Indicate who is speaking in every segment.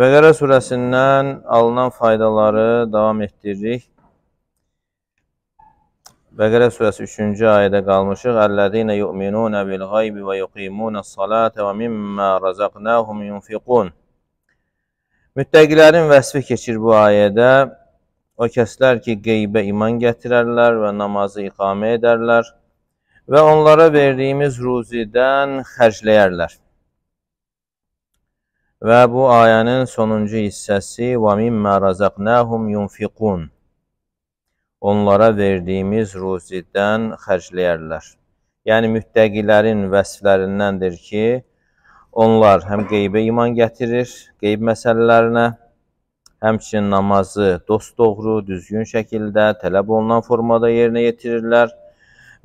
Speaker 1: Bəqərə surəsindən alınan faydaları davam etdiririk. Bəqərə surəsi 3-cü ayədə qalmışıq. Əlləzinə yu'minunə bil qaybi və yuqimunə salatə və mimmə razaqnəhum yunfiqun. Müttəqilərin vəsfi keçir bu ayədə. O kəslər ki, qeybə iman gətirərlər və namazı iqamə edərlər və onlara verdiyimiz ruzidən xərcləyərlər. Və bu ayənin sonuncu hissəsi və mimmə razaqnahum yunfiqun. Onlara verdiyimiz ruzidən xərcləyərlər. Yəni müttəqilərin vəsflərindəndir ki, onlar həm qeybə iman gətirir, qeyb məsələlərinə, həmçinin namazı dost doğru, düzgün şəkildə, tələb olunan formada yerinə yetirirlər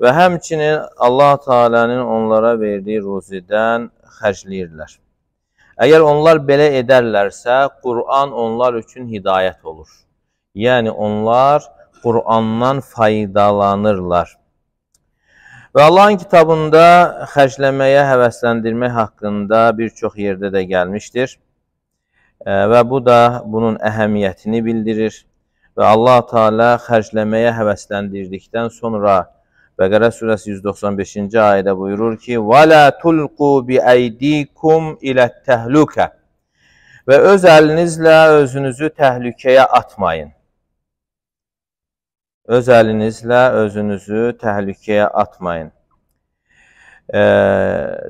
Speaker 1: və həmçinin Allah Taala'nın onlara verdiyi ruzidən xərcləyirlər. Əgər onlar belə edərlərsə, Qur'an onlar üçün hidayət olur. Yəni, onlar Qur'andan faydalanırlar. Və Allahın kitabında xərcləməyə, həvəsləndirmək haqqında bir çox yerdə də gəlmişdir. Və bu da bunun əhəmiyyətini bildirir. Və Allah-u Teala xərcləməyə həvəsləndirdikdən sonra, Bəqərə surəsi 195-ci ayədə buyurur ki: "Və la tulqu bi aydikum ilə təhlükə." Və öz əlinizlə özünüzü təhlükəyə atmayın. Öz əlinizlə özünüzü təhlükəyə atmayın. E,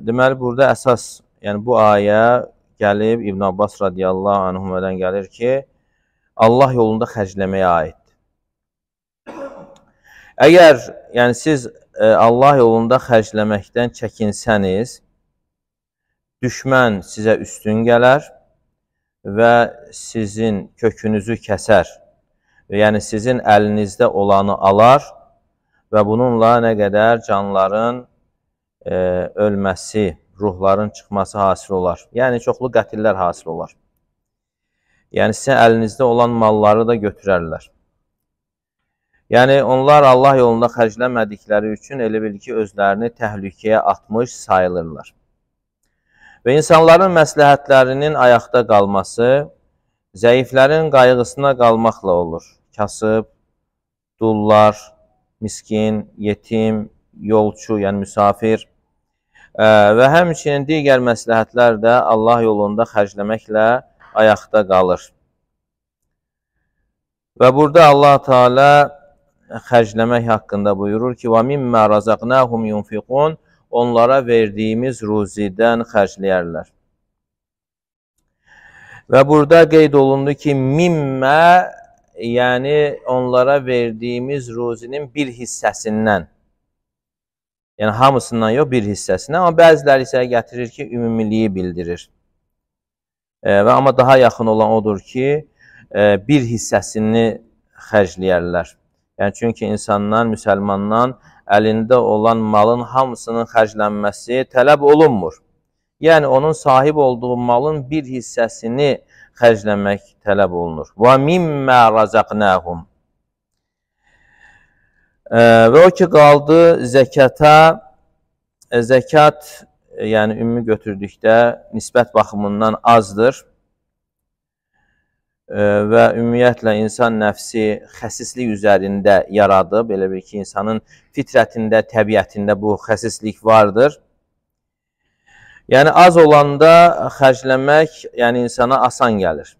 Speaker 1: deməli burada əsas, yəni bu ayə gəlib İbn Abbas radiyallahu anhumədən gəlir ki, Allah yolunda xərcləməyə aid Əgər yəni siz e, Allah yolunda xərcləməkdən çəkinsəniz, düşmən sizə üstün gələr və sizin kökünüzü kəsər. Yəni sizin əlinizdə olanı alar və bununla nə qədər canların e, ölməsi, ruhların çıxması hasil olar. Yəni çoxlu qətillər hasil olar. Yəni sizin əlinizdə olan malları da götürərlər. Yəni onlar Allah yolunda xərcləmədikləri üçün elə bil ki, özlərini təhlükəyə atmış sayılırlar. Və insanların məsləhətlərinin ayaqda qalması zəiflərin qayğısına qalmaqla olur. Kasıb, dullar, miskin, yetim, yolçu, yəni müsafir e, və həmçinin digər məsləhətlər də Allah yolunda xərcləməklə ayaqda qalır. Və burada Allah Teala xərcləmək haqqında buyurur ki: "Və mimmə razaqnahum yunfiqun" onlara verdiyimiz ruzidən xərcləyərlər. Və burada qeyd olundu ki, mimmə yəni onlara verdiyimiz ruzinin bir hissəsindən Yəni hamısından yox, bir hissəsindən, amma bəziləri isə gətirir ki, ümumiliyi bildirir. E, və amma daha yaxın olan odur ki, e, bir hissəsini xərcləyərlər. Yəni, çünki insandan, müsəlmandan əlində olan malın hamısının xərclənməsi tələb olunmur. Yəni, onun sahib olduğu malın bir hissəsini xərcləmək tələb olunur. Və mimmə razaqnəhum. Və o ki, qaldı zəkata, zəkat, yəni ümumi götürdükdə nisbət baxımından azdır və ümumiyyətlə insan nəfsi xəsislik üzərində yaradı. Belə bir ki, insanın fitrətində, təbiətində bu xəsislik vardır. Yəni az olanda xərcləmək, yəni insana asan gəlir.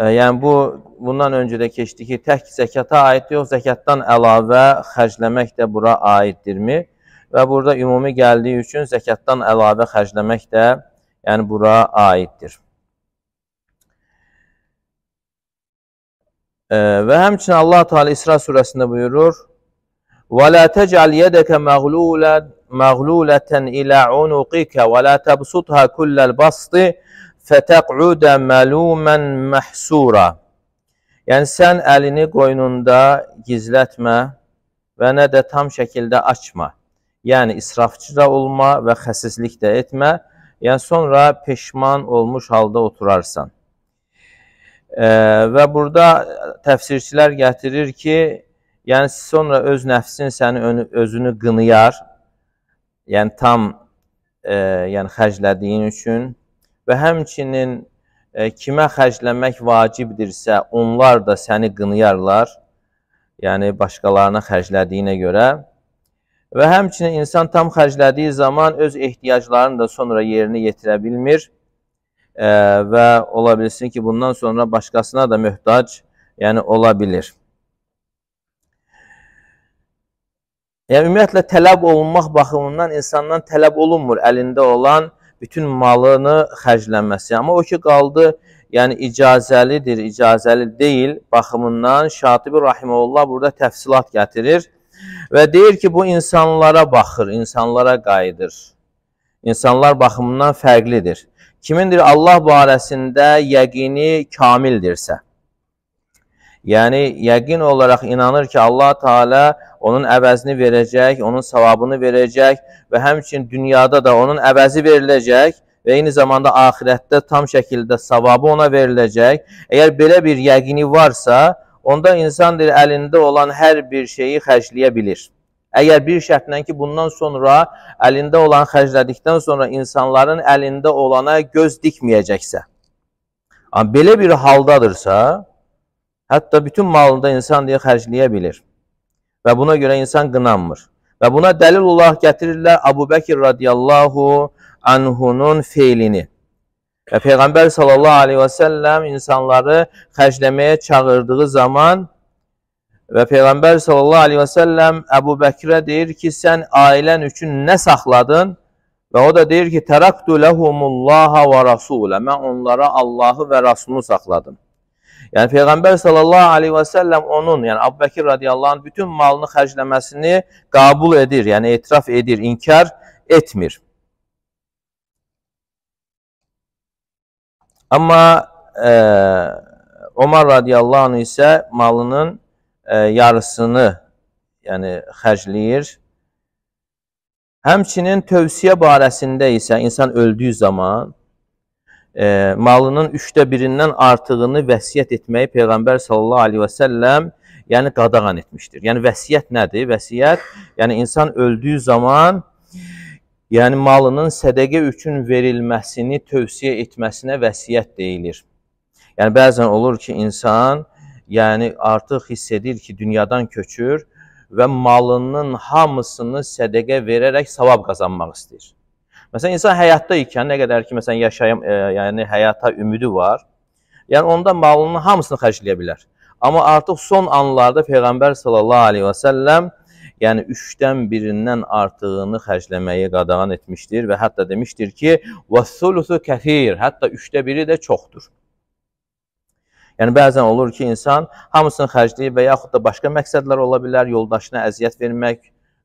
Speaker 1: Yəni bu bundan öncə də keçdi ki, tək zəkata aiddir, yox zəkatdan əlavə xərcləmək də bura aiddirmi? Və burada ümumi gəldiyi üçün zəkatdan əlavə xərcləmək də aiddir Yani Burak'a aittir. Ee, ve həmçinin Allah Teala İsra surəsində buyurur: "Və la tec'al yedeke məğlulan məğlulatan ila unuqika və la tabsutha kullal basti fetaq'uda maluman mahsura." Yəni sən əlini qoynunda gizlətmə və nə də tam şəkildə açma. Yəni israfçı da olma və xəsislik də etmə ya sonra peşman olmuş halda oturarsan. E, və burada təfsirçilər gətirir ki, yəni sonra öz nəfsin səni özünü qınıyar, yəni tam e, yəni xərclədiyin üçün və həmçinin e, kimə xərcləmək vacibdirsə, onlar da səni qınıyarlar. Yəni başqalarına xərclədiyinə görə Və həmçinin insan tam xərclədiyi zaman öz ehtiyaclarını da sonra yerinə yetirə bilmir e, və ola bilsin ki, bundan sonra başqasına da möhtac yəni ola bilir. Yəni, ümumiyyətlə, tələb olunmaq baxımından insandan tələb olunmur əlində olan bütün malını xərclənməsi. Amma o ki, qaldı, yəni icazəlidir, icazəli deyil baxımından Şatibi Rahiməllah burada təfsilat gətirir. Və deyir ki, bu insanlara baxır, insanlara qayıdır. İnsanlar baxımından fərqlidir. Kimindir Allah barəsində yəqini kamildirsə. Yəni, yəqin olaraq inanır ki, Allah Teala onun əvəzini verəcək, onun savabını verəcək və həmçin dünyada da onun əvəzi veriləcək və eyni zamanda axirətdə tam şəkildə savabı ona veriləcək. Əgər belə bir yəqini varsa, onda insan deyir, əlində olan hər bir şeyi xərcləyə bilir. Əgər bir şərtlə ki, bundan sonra əlində olan xərclədikdən sonra insanların əlində olana göz dikməyəcəksə, amma belə bir haldadırsa, hətta bütün malında insan deyə xərcləyə bilir və buna görə insan qınanmır. Və buna dəlil olaraq gətirirlər Əbu Bəkir radiyallahu anhunun feylini. Və Peyğəmbər sallallahu aleyhi və səlləm insanları xərcləməyə çağırdığı zaman və Peyğəmbər sallallahu aleyhi və səlləm Əbu Bəkrə deyir ki, sən ailən üçün nə saxladın? Və o da deyir ki, tərəqtu ləhumullaha və rasulə. Mən onlara Allahı və Rasulunu saxladım. Yəni Peyğəmbər sallallahu aleyhi və səlləm onun, yəni Əbu Bəkir radiyallahu anh bütün malını xərcləməsini qəbul edir, yəni etiraf edir, inkar etmir. Amma e, Omar radiyallahu anh isə malının e, yarısını yəni, xərcləyir. Həmçinin tövsiyə barəsində isə insan öldüyü zaman e, malının üçdə birindən artığını vəsiyyət etməyi Peyğəmbər sallallahu aleyhi və səlləm yəni qadağan etmişdir. Yəni vəsiyyət nədir? Vəsiyyət, yəni insan öldüyü zaman yəni malının sədəqə üçün verilməsini tövsiyə etməsinə vəsiyyət deyilir. Yəni bəzən olur ki, insan yəni artıq hiss edir ki, dünyadan köçür və malının hamısını sədəqə verərək savab qazanmaq istəyir. Məsələn, insan həyatda ikən nə qədər ki, məsələn, yaşayım, e, yəni həyata ümidi var, yəni onda malının hamısını xərcləyə bilər. Amma artıq son anlarda Peyğəmbər sallallahu əleyhi və səlləm yəni üçdən birindən artığını xərcləməyi qadağan etmişdir və hətta demişdir ki, "Vəs-sulusu kəthir", hətta üçdə biri də çoxdur. Yəni bəzən olur ki, insan hamısını xərcləyir və yaxud da başqa məqsədlər ola bilər, yoldaşına əziyyət vermək,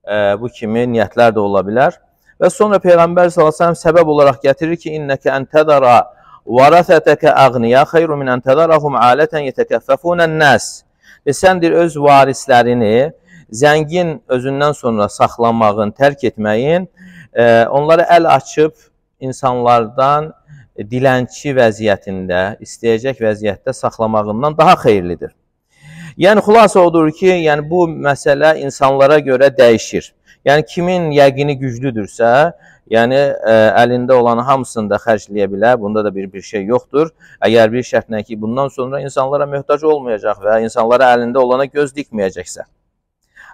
Speaker 1: e, bu kimi niyyətlər də ola bilər. Və sonra Peyğəmbər sallallahu səbəb olaraq gətirir ki, innəkə entədara varasətəkə əğniya xeyru min entədarahum alətən yetəkəffəfunən nəs. Və e, səndir öz varislərini zəngin özündən sonra saxlamağın, tərk etməyin, e, onları əl açıb insanlardan dilənçi vəziyyətində, istəyəcək vəziyyətdə saxlamağından daha xeyirlidir. Yəni xülasə odur ki, yəni bu məsələ insanlara görə dəyişir. Yəni kimin yəqini güclüdürsə, yəni ə, e, əlində olanı hamısını da xərcləyə bilər. Bunda da bir bir şey yoxdur. Əgər bir şərtlə ki, bundan sonra insanlara möhtac olmayacaq və insanlara əlində olana göz dikməyəcəksə.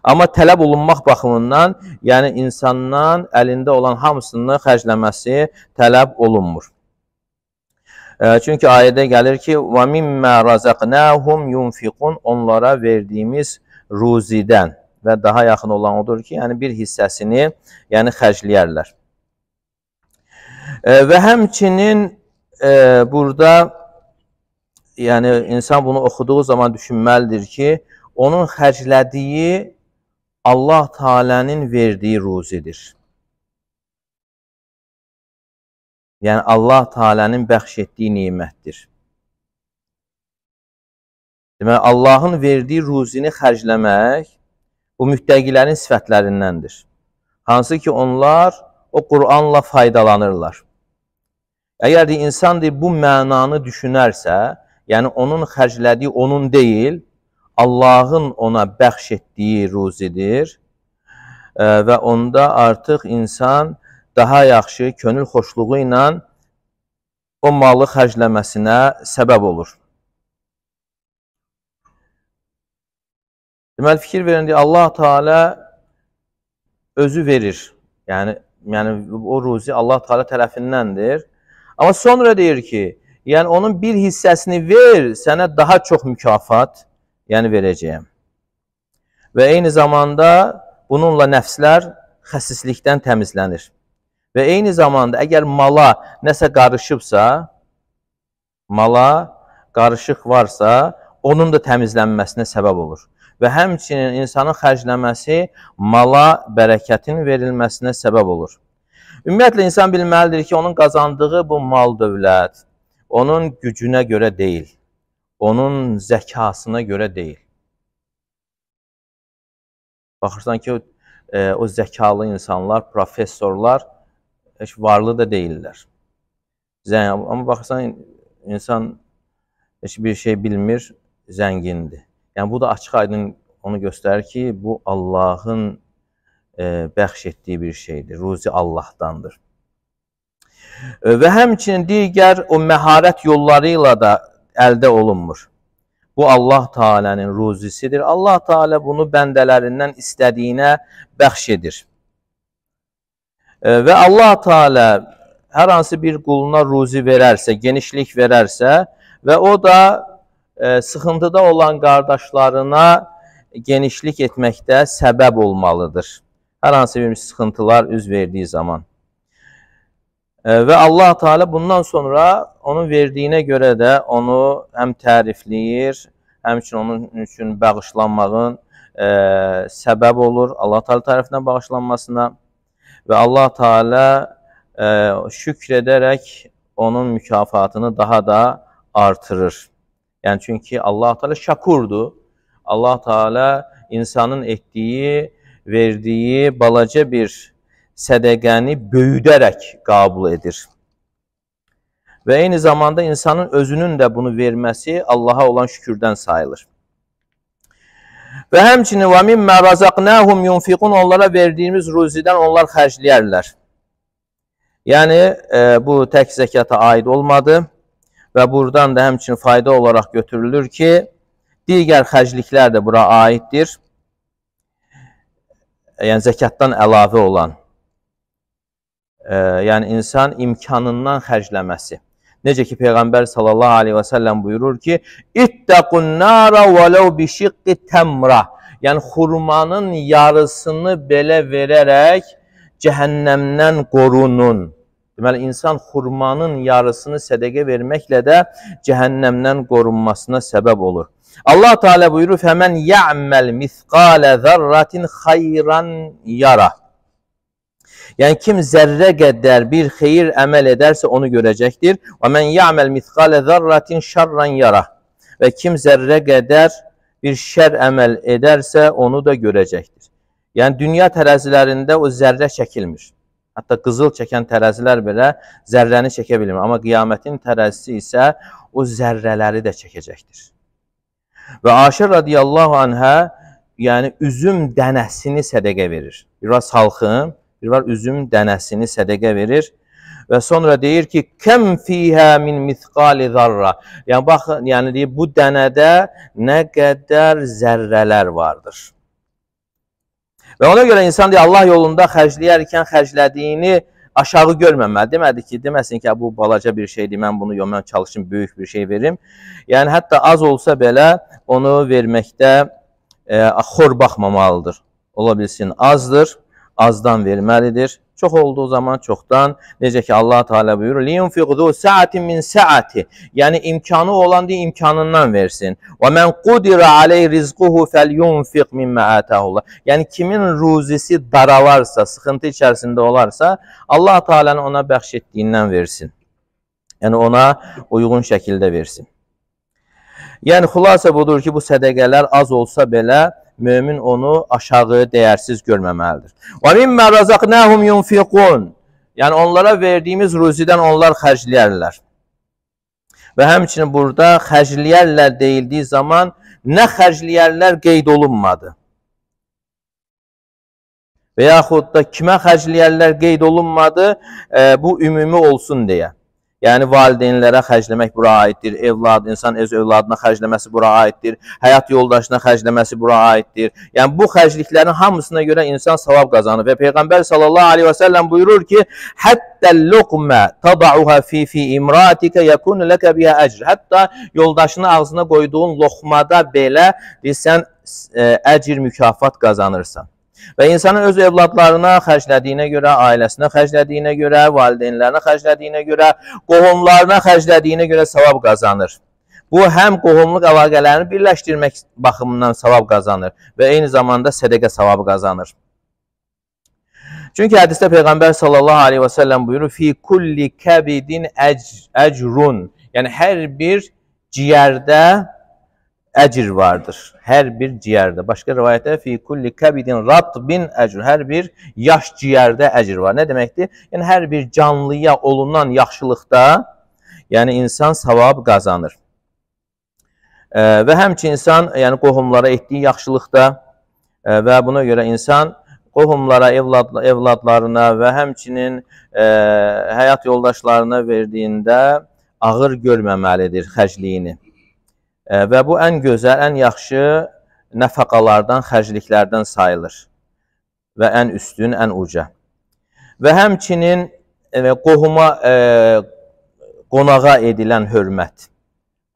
Speaker 1: Amma tələb olunmaq baxımından, yəni insandan əlində olan hamısını xərcləməsi tələb olunmur. Çünki ayədə gəlir ki, "Və mimmə razaqnahum yunfiqun" onlara verdiyimiz ruzidən və daha yaxın olan odur ki, yəni bir hissəsini, yəni xərcləyərlər. Və həmçinin e, burada yəni insan bunu oxuduğu zaman düşünməlidir ki, onun xərclədiyi Allah Teala'nın verdiği ruzidir. Yəni Allah Teala'nın bəxş etdiyi nemətdir. Deməli Allahın verdiyi ruzini xərcləmək bu müttəqilərin sifətlərindəndir. Hansı ki onlar o Qur'anla faydalanırlar. Əgər insan deyib bu mənanı düşünərsə, yəni onun xərclədiyi onun deyil, Allahın ona bəxş etdiyi ruzidir və onda artıq insan daha yaxşı könül xoşluğu ilə o malı xərcləməsinə səbəb olur. Deməli, fikir verin deyə Allah Teala özü verir. Yəni, yəni o ruzi Allah Teala tərəfindəndir. Amma sonra deyir ki, yəni onun bir hissəsini ver, sənə daha çox mükafat, yəni verəcəyəm. Və eyni zamanda bununla nəfslər xəsislikdən təmizlənir. Və eyni zamanda əgər mala nəsə qarışıbsa, mala qarışıq varsa, onun da təmizlənməsinə səbəb olur. Və həmçinin insanın xərcləməsi mala bərəkətin verilməsinə səbəb olur. Ümumiyyətlə, insan bilməlidir ki, onun qazandığı bu mal dövlət onun gücünə görə deyil onun zəkasına görə deyil. Baxırsan ki, e, o zəkalı insanlar, professorlar heç varlı da deyillər. Zəng, amma baxırsan, insan heç bir şey bilmir, zəngindir. Yəni, bu da açıq-aydın onu göstərir ki, bu Allahın e, bəxş etdiyi bir şeydir, ruzi Allahdandır. E, və həmçinin digər o məharət yolları ilə də əldə olunmur. Bu Allah Taala'nın ruzisidir. Allah Taala bunu bəndələrindən istədiyinə bəxş edir. E, və Allah Taala hər hansı bir quluna ruzi verərsə, genişlik verərsə və o da ə, e, sıxıntıda olan qardaşlarına genişlik etməkdə səbəb olmalıdır. Hər hansı bir sıxıntılar üz verdiyi zaman Və Allah Teala bundan sonra onun verdiyinə görə də onu həm tərifləyir, həmçinin onun üçün bağışlanmağın e, səbəb olur Allah Teala tərəfindən bağışlanmasına və Allah Teala e, şükr edərək onun mükafatını daha da artırır. Yəni çünki Allah Teala şakurdur. Allah Teala insanın etdiyi, verdiyi balaca bir sədəqəni böyüdərək qəbul edir. Və eyni zamanda insanın özünün də bunu verməsi Allaha olan şükürdən sayılır. Və həmçinin və mimmə razaqnahum yunfiqun onlara verdiyimiz ruzidən onlar xərcləyərlər. Yəni e, bu tək zəkata aid olmadı və buradan da həmçinin fayda olaraq götürülür ki, digər xərcliklər də bura aiddir. Yəni zəkatdan əlavə olan yəni insan imkanından xərcləməsi. Necə ki peyğəmbər sallallahu alayhi və sallam buyurur ki, ittaqun nara və law bi shiqqi tamra. Yəni xurmanın yarısını belə verərək cəhənnəmdən qorunun. Deməli insan xurmanın yarısını sədaqə verməklə də cəhənnəmdən qorunmasına səbəb olur. Allah Teala buyurur: "Fəmən ya'mal misqala zarratin xeyran yarah." Yəni kim zərrə qədər bir xeyir əməl edərsə onu görəcəkdir. Və men ya'mel mithqale zarratin şerran yara. Və kim zərrə qədər bir şər əməl edərsə onu da görəcəkdir. Yəni dünya tərəzilərində o zərrə çəkilmir. Hətta qızıl çəkən tərəzilər belə zərrəni çəkə bilmir. Amma qiyamətin tərəzisi isə o zərrələri də çəkəcəkdir. Və Aşir radiyallahu anhə yəni üzüm dənəsini sədəqə verir. Biraz salxım, bir var üzüm dənəsini sədəqə verir və sonra deyir ki, kəm fihə min mithqali zarra. Yəni bax, yəni deyir bu dənədə nə qədər zərrələr vardır. Və ona görə insan deyir Allah yolunda xərcləyərkən xərclədiyini aşağı görməməli. Demədi ki, deməsin ki, bu balaca bir şeydir, mən bunu yox, mən çalışım, böyük bir şey verim. Yəni, hətta az olsa belə onu verməkdə e, xor baxmamalıdır. Ola bilsin, azdır azdan verməlidir. Çox olduğu zaman çoxdan, necə ki Allah Teala buyurur, "Linfiqdu sa'atin min sa'ati." Yəni imkanı olan deyə imkanından versin. "Və men qudira aley rizquhu felyunfiq mimma atahullah." Yəni kimin ruzisi daralarsa, sıxıntı içərisində olarsa, Allah Teala'nın ona bəxş etdiyindən versin. Yəni ona uyğun şəkildə versin. Yəni xülasə budur ki, bu sədəqələr az olsa belə mömin onu aşağı, dəyərsiz görməməlidir. Və mimmə razaqnahum yunfiqun. Yəni onlara verdiyimiz ruzidən onlar xərcləyərlər. Və həmçinin burada xərcləyərlər deyildiyi zaman nə xərcləyərlər qeyd olunmadı. Və yaxud da kimə xərcləyərlər qeyd olunmadı, e, bu ümumi olsun deyə. Yəni valideynlərə xərcləmək bura aiddir. Evlad, insan öz övladına xərcləməsi bura aiddir. Həyat yoldaşına xərcləməsi bura aiddir. Yəni bu xərcliklərin hamısına görə insan savab qazanır və Peyğəmbər sallallahu əleyhi və səlləm buyurur ki: "Hətta luqma tadauha fi fi imratika yakun laka biha əcr." Hətta yoldaşının ağzına qoyduğun loxmada belə desən e, əcr mükafat qazanırsan. Və insanın öz evladlarına xərclədiyinə görə, ailəsinə xərclədiyinə görə, valideynlərinə xərclədiyinə görə, qohumlarına xərclədiyinə görə savab qazanır. Bu, həm qohumluq əlaqələrini birləşdirmək baxımından savab qazanır və eyni zamanda sədəqə savabı qazanır. Çünki hədisdə Peyğəmbər sallallahu aleyhi və səlləm buyurur, Fi kulli kəbidin əcrun, yəni hər bir ciyərdə əcr vardır. Hər bir ciyərdə. Başqa rivayətdə fi kulli kabidin ratbin əcr. Hər bir yaş ciyərdə əcr var. Nə deməkdir? Yəni hər bir canlıya olunan yaxşılıqda, yəni insan savab qazanır. E, və həmçinin insan, yəni qohumlara etdiyi yaxşılıqda e, və buna görə insan qohumlara, evlad, evladlarına və həmçinin e, həyat yoldaşlarına verdiyində ağır görməməlidir xərcliyini. Və bu ən gözəl, ən yaxşı nəfəqalardan, xərcliklərdən sayılır və ən üstün, ən uca. Və həmçinin e, qohuma e, qonağa edilən hörmət,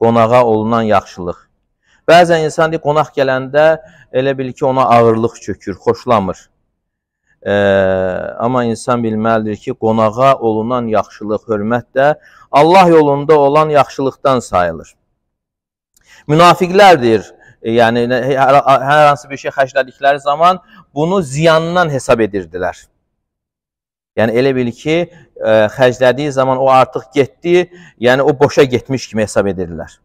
Speaker 1: qonağa olunan yaxşılıq. Bəzən insan deyir, qonaq gələndə elə bil ki, ona ağırlıq çökür, xoşlamır. E, amma insan bilməlidir ki, qonağa olunan yaxşılıq, hörmət də Allah yolunda olan yaxşılıqdan sayılır münafiqlərdir. E, yəni hər, hər hansı bir şey xərclədikləri zaman bunu ziyandan hesab edirdilər. Yəni elə bil ki, ə, e, xərclədiyi zaman o artıq getdi, yəni o boşa getmiş kimi hesab edirlər.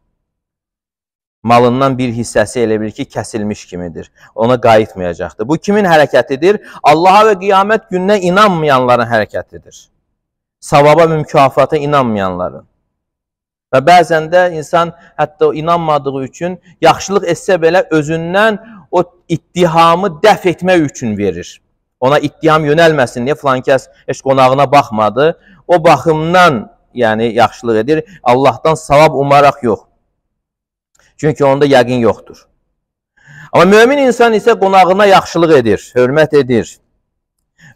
Speaker 1: Malından bir hissəsi elə bil ki, kəsilmiş kimidir. Ona qayıtmayacaqdır. Bu kimin hərəkətidir? Allaha və qiyamət gününə inanmayanların hərəkətidir. Savaba və mükafata inanmayanların. Və bəzən də insan hətta inanmadığı üçün yaxşılıq etsə belə özündən o ittihamı dəf etmək üçün verir. Ona ittiham yönəlməsin, niyə filan kəs heç qonağına baxmadı. O baxımdan yəni yaxşılıq edir, Allahdan savab umaraq yox. Çünki onda yəqin yoxdur. Amma mömin insan isə qonağına yaxşılıq edir, hörmət edir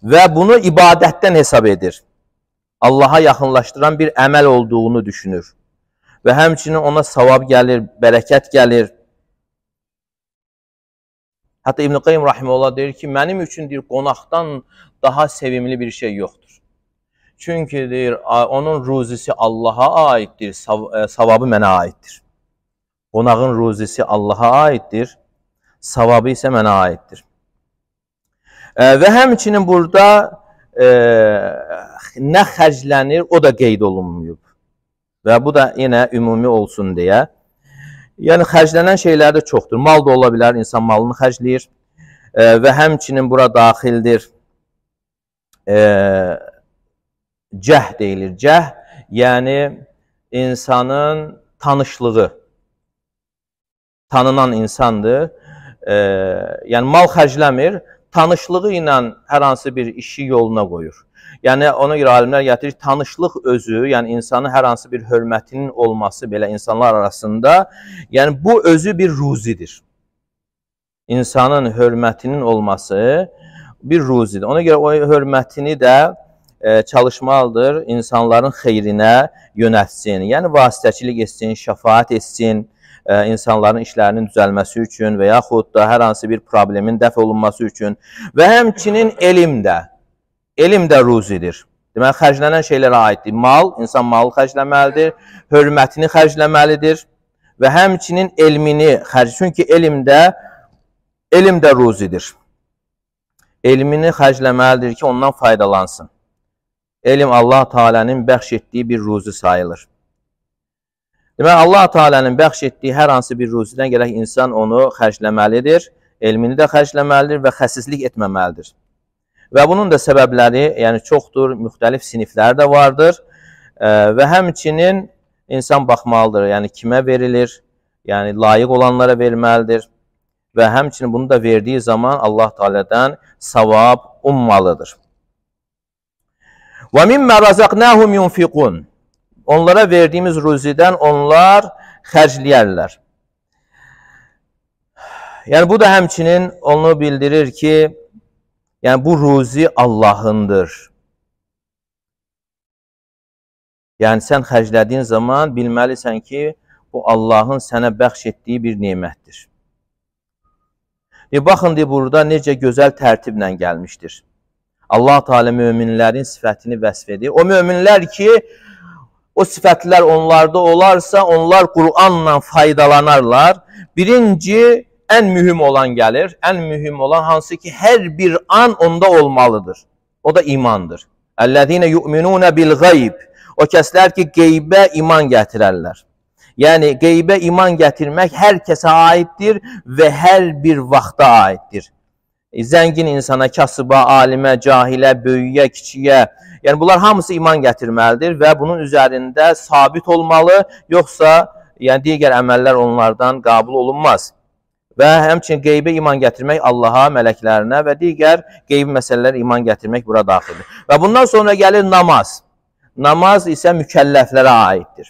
Speaker 1: və bunu ibadətdən hesab edir. Allaha yaxınlaşdıran bir əməl olduğunu düşünür və həmçinin ona savab gəlir, bərəkət gəlir. Hətta İbn Qayyim rahimehullah deyir ki, mənim üçün deyir qonaqdan daha sevimli bir şey yoxdur. Çünki deyir onun ruzisi Allah'a aiddir, sav e, savabı mənə aiddir. Qonağın ruzisi Allah'a aiddir, savabı isə mənə aiddir. E, və həmçinin burada e, nə xərclənir, o da qeyd olunmuyub. Və bu da yenə ümumi olsun deyə. Yəni xərclənən şeylər də çoxdur. Mal da ola bilər, insan malını xərcləyir. E, və həmçinin bura daxildir e, cəh deyilir. Cəh yəni insanın tanışlığı. Tanınan insandır. E, yəni mal xərcləmir, tanışlığı ilə hər hansı bir işi yoluna qoyur. Yəni ona görə alimlər gətirir tanışlıq özü, yəni insanın hər hansı bir hörmətinin olması belə insanlar arasında, yəni bu özü bir ruzidir. İnsanın hörmətinin olması bir ruzidir. Ona görə o hörmətini də e, çalışmalıdır insanların xeyrinə yönətsin. Yəni vasitəçilik etsin, şəfaət etsin ə, e, insanların işlərinin düzəlməsi üçün və yaxud da hər hansı bir problemin dəf olunması üçün və həmçinin elmdə Elm də ruzidir. Deməli, xərclənən şeylərə aiddir. Mal, insan malı xərcləməlidir, hörmətini xərcləməlidir və həmçinin elmini xərc. Çünki elmdə, elm də ruzidir. Elmini xərcləməlidir ki, ondan faydalansın. Elm Allah Teala'nın bəxş etdiyi bir ruzi sayılır. Deməli, Allah Teala'nın bəxş etdiyi hər hansı bir ruzidən gələk insan onu xərcləməlidir, elmini də xərcləməlidir və xəsislik etməməlidir. Və bunun da səbəbləri, yəni çoxdur, müxtəlif siniflər də vardır. Və həmçinin insan baxmalıdır, yəni kimə verilir, yəni layiq olanlara verməlidir. Və həmçinin bunu da verdiyi zaman Allah Taala'dan savab ummalıdır. Və mimma razaqnahum yunfiqun. Onlara verdiyimiz ruzidən onlar xərcləyərlər. Yəni bu da həmçinin onu bildirir ki, Yəni bu ruzi Allahındır. Yəni sən xərclədiyin zaman bilməlisən ki, bu Allahın sənə bəxş etdiyi bir nemətdir. E, baxın, de, burada necə gözəl tərtiblə gəlmişdir. Allah Teala möminlərin sifətini vəsf edir. O möminlər ki, o sifətlər onlarda olarsa, onlar Qur'anla faydalanarlar. Birinci, en mühim olan gelir. En mühim olan hansı ki her bir an onda olmalıdır. O da imandır. Ellezine yu'minune bil gayb. O kəslər ki qeybə iman gətirərlər. Yəni qeybə iman gətirmək hər kəsə aiddir və hər bir vaxta aiddir. E, zəngin insana, kasıba, alimə, cahilə, böyüyə, kiçiyə, yəni bunlar hamısı iman gətirməlidir və bunun üzərində sabit olmalı, yoxsa yəni digər əməllər onlardan qabul olunmaz və həmçinin qeybə iman gətirmək Allaha, mələklərinə və digər qeybi məsələlər iman gətirmək bura daxildir. Və bundan sonra gəlir namaz. Namaz isə mükəlləflərə aiddir.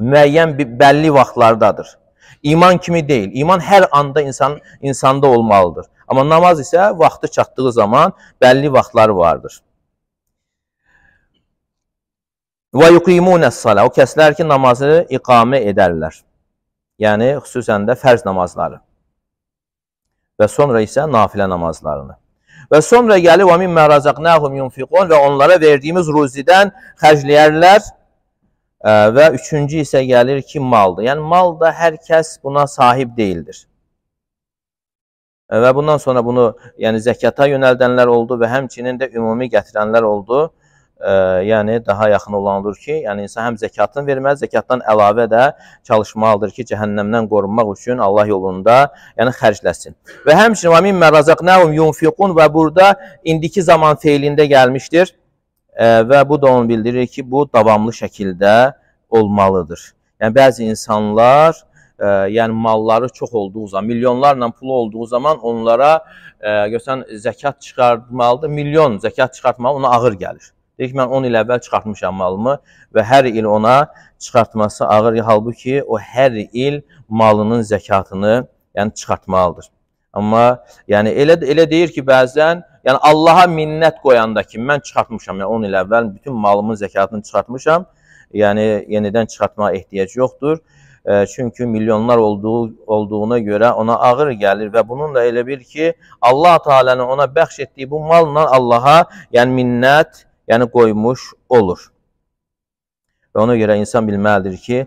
Speaker 1: Müəyyən bir bəlli vaxtlardadır. İman kimi deyil. İman hər anda insan insanda olmalıdır. Amma namaz isə vaxtı çatdığı zaman bəlli vaxtlar vardır. Və yuqimunəs-salah. O kəslər ki, namazı iqamə edərlər. Yəni xüsusən də fərz namazları və sonra isə nafilə namazlarını. Və sonra gəlir və min mərazaqnahum yunfiqun və onlara verdiyimiz ruzidən xərcləyərlər. Və üçüncü isə gəlir ki, maldır. Yəni mal da hər kəs buna sahib deyildir. Və bundan sonra bunu yəni zəkata yönəldənlər oldu və həmçinin də ümumi gətirənlər oldu. Ə, yəni daha yaxın olan odur ki, yəni insan həm zəkatını verməli, zəkatdan əlavə də çalışmalıdır ki, cəhənnəmdən qorunmaq üçün Allah yolunda, yəni xərcləsin. Və həmçinin amin mərazaqnahum yunfiqun və burada indiki zaman feilində gəlmişdir. Ə, və bu da onu bildirir ki, bu davamlı şəkildə olmalıdır. Yəni bəzi insanlar ə, yəni malları çox olduğu zaman, milyonlarla pulu olduğu zaman onlara ə, görsən zəkat çıxartmalıdır, milyon zəkat çıxartmaq ona ağır gəlir. Deyir ki, mən 10 il əvvəl çıxartmışam malımı və hər il ona çıxartması ağır. Halbuki o hər il malının zəkatını yəni, çıxartmalıdır. Amma yəni, elə, elə deyir ki, bəzən yəni, Allaha minnət qoyanda ki, mən çıxartmışam, yəni 10 il əvvəl bütün malımın zəkatını çıxartmışam, yəni yenidən çıxartmağa ehtiyac yoxdur. E, çünki milyonlar olduğu, olduğuna görə ona ağır gəlir və bununla elə bil ki, Allah Teala'nın ona bəxş etdiyi bu malla Allaha yəni minnət yəni qoymuş olur. Və ona görə insan bilməlidir ki,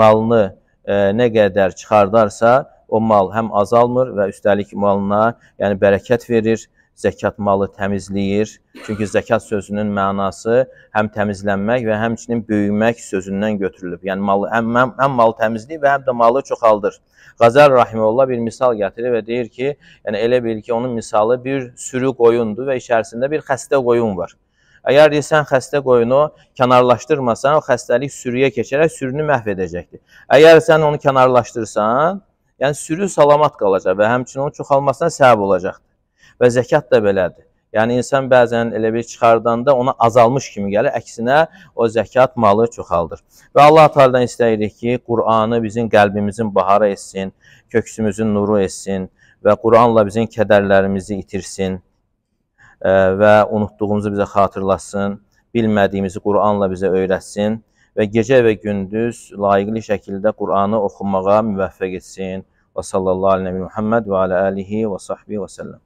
Speaker 1: malını e, nə qədər çıxardarsa, o mal həm azalmır və üstəlik malına yəni bərəkət verir, zəkat malı təmizləyir. Çünki zəkat sözünün mənası həm təmizlənmək və həmçinin böyümək sözündən götürülüb. Yəni malı həm, həm, həm malı təmizləyir və həm də malı çoxaldır. Qazar Rahimullah bir misal gətirir və deyir ki, yəni elə bil ki, onun misalı bir sürü qoyundur və içərisində bir xəstə qoyun var. Əgər deyir, sən xəstə qoyunu kənarlaşdırmasan, o xəstəlik sürüyə keçərək sürünü məhv edəcəkdir. Əgər sən onu kənarlaşdırsan, yəni sürü salamat qalacaq və həmçinin onun çoxalmasına səbəb olacaqdır. Və zəkat da belədir. Yəni insan bəzən elə bir çıxardanda ona azalmış kimi gəlir, əksinə o zəkat malı çoxaldır. Və Allah Taala'dan istəyirik ki, Qur'anı bizim qəlbimizin baharı etsin, köksümüzün nuru etsin və Qur'anla bizim kədərlərimizi itirsin və unutduğumuzu bizə xatırlasın, bilmədiyimizi Quranla bizə öyrətsin və gecə və gündüz layiqli şəkildə Quranı oxumağa müvəffəq etsin. Və sallallahu aleyhi və Muhammed və alə alihi və sahbihi və səlləm.